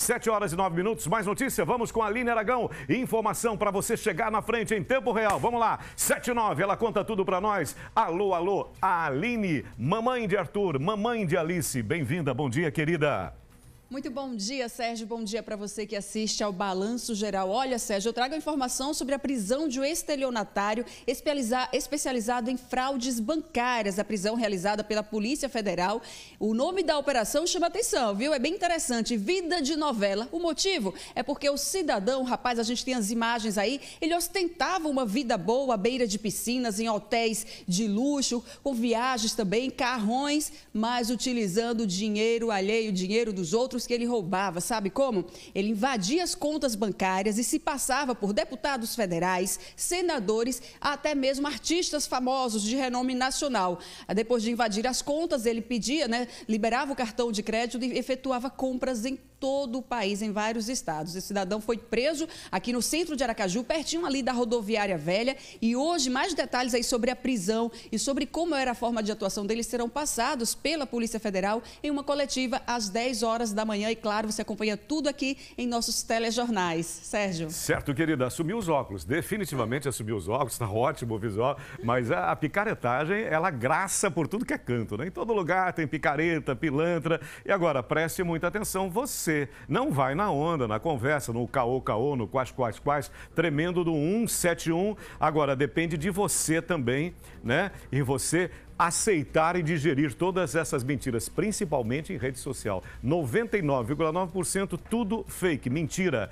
7 horas e 9 minutos. Mais notícia? Vamos com a Aline Aragão. Informação para você chegar na frente em tempo real. Vamos lá. 7 e 9, ela conta tudo para nós. Alô, alô, a Aline, mamãe de Arthur, mamãe de Alice. Bem-vinda, bom dia, querida. Muito bom dia, Sérgio. Bom dia para você que assiste ao Balanço Geral. Olha, Sérgio, eu trago informação sobre a prisão de um estelionatário especializado em fraudes bancárias. A prisão realizada pela Polícia Federal. O nome da operação chama atenção, viu? É bem interessante. Vida de novela. O motivo é porque o cidadão, rapaz, a gente tem as imagens aí, ele ostentava uma vida boa à beira de piscinas, em hotéis de luxo, com viagens também, carrões, mas utilizando dinheiro alheio, dinheiro dos outros outros que ele roubava, sabe como? Ele invadia as contas bancárias e se passava por deputados federais, senadores, até mesmo artistas famosos de renome nacional. Ah, depois de invadir as contas, ele pedia, né, liberava o cartão de crédito e efetuava compras em todo o país, em vários estados. Esse cidadão foi preso aqui no centro de Aracaju, pertinho ali da rodoviária velha. E hoje, mais detalhes aí sobre a prisão e sobre como era a forma de atuação deles serão passados pela Polícia Federal em uma coletiva às 10 horas da manhã. E claro, você acompanha tudo aqui em nossos telejornais. Sérgio. Certo, querida. Assumiu os óculos. Definitivamente assumiu os óculos. Está ótimo o visual. Mas a, a picaretagem, ela graça por tudo que é canto, né? Em todo lugar tem picareta, pilantra. E agora, preste muita atenção, você você não vai na onda, na conversa, no caô, caô, no quais, quais, quais, tremendo do 171. Agora, depende de você também, né? E você aceitar e digerir todas essas mentiras, principalmente em rede social. 99,9% tudo fake, mentira.